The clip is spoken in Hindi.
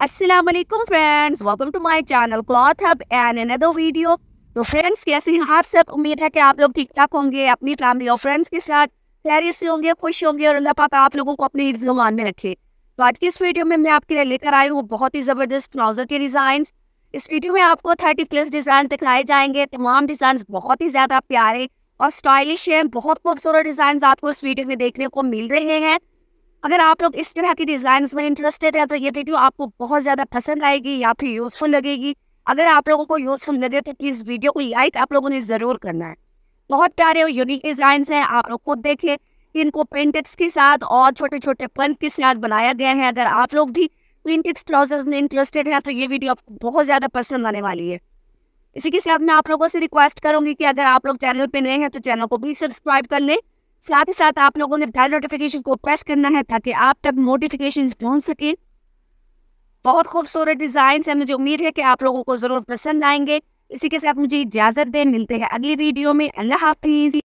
Aslam friends welcome to my channel cloth hub and another video तो फ्रेंड्स कैसे हैं आप सब उम्मीद है कि आप लोग ठीक ठाक होंगे अपनी फैमिली और फ्रेंड्स के साथ खैरियत से होंगे खुश होंगे और अल्लाह पाक आप लोगों को अपने जुबान में रखे तो आज की इस वीडियो में मैं आपके लिए लेकर आई हूँ बहुत ही ज़बरदस्त ट्राउज़र के डिज़ाइन इस वीडियो में आपको थर्टी प्लस डिज़ाइन दिखाए जाएंगे तमाम डिज़ाइन बहुत ही ज़्यादा प्यारे और स्टाइलिश हैं बहुत खूबसूरत डिज़ाइन आपको इस वीडियो में देखने को मिल रहे हैं अगर आप लोग इस तरह के डिज़ाइन में इंटरेस्टेड है तो ये वीडियो आपको बहुत ज़्यादा पसंद आएगी या फिर यूज़फुल लगेगी अगर आप लोगों को यूज़फुल लगे तो प्लीज़ वीडियो को लाइक आप लोगों ने ज़रूर करना है बहुत प्यारे और यूनिक डिज़ाइन है आप लोग खुद देखे इनको पेंटिक्स के साथ और छोटे छोटे पन के साथ बनाया गया है अगर आप लोग भी पेंटिक्स ट्राउजर्स में इंटरेस्टेड है तो ये वीडियो आपको बहुत ज़्यादा पसंद आने वाली है इसी के साथ मैं आप लोगों से रिक्वेस्ट करूंगी कि अगर आप लोग चैनल पर नए हैं तो चैनल को भी सब्सक्राइब कर लें साथ ही साथ आप लोगों ने बेल नोटिफिकेशन को प्रेस करना है ताकि आप तक नोटिफिकेशन पहुंच सके बहुत खूबसूरत डिज़ाइन है मुझे उम्मीद है कि आप लोगों को ज़रूर पसंद आएंगे इसी के साथ मुझे इजाज़त दें मिलते हैं अगली वीडियो में अल्लाह हाफिज़